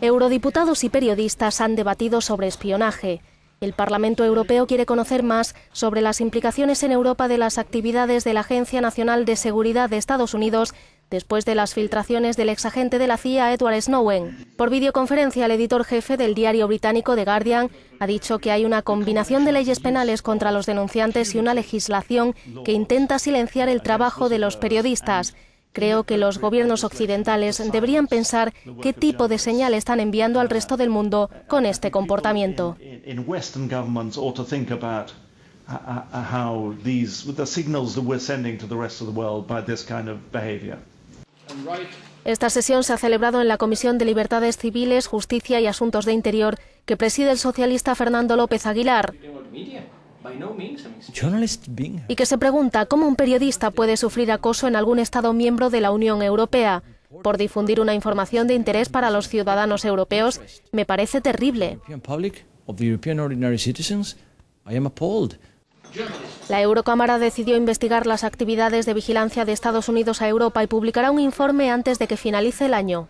Eurodiputados y periodistas han debatido sobre espionaje. El Parlamento Europeo quiere conocer más sobre las implicaciones en Europa de las actividades de la Agencia Nacional de Seguridad de Estados Unidos después de las filtraciones del exagente de la CIA Edward Snowden. Por videoconferencia, el editor jefe del diario británico The Guardian ha dicho que hay una combinación de leyes penales contra los denunciantes y una legislación que intenta silenciar el trabajo de los periodistas. Creo que los gobiernos occidentales deberían pensar qué tipo de señal están enviando al resto del mundo con este comportamiento. Uh, uh, uh, Esta sesión se ha celebrado en la Comisión de Libertades Civiles, Justicia y Asuntos de Interior, que preside el socialista Fernando López Aguilar. Y que se pregunta cómo un periodista puede sufrir acoso en algún Estado miembro de la Unión Europea por difundir una información de interés para los ciudadanos europeos me parece terrible. La Eurocámara decidió investigar las actividades de vigilancia de Estados Unidos a Europa y publicará un informe antes de que finalice el año.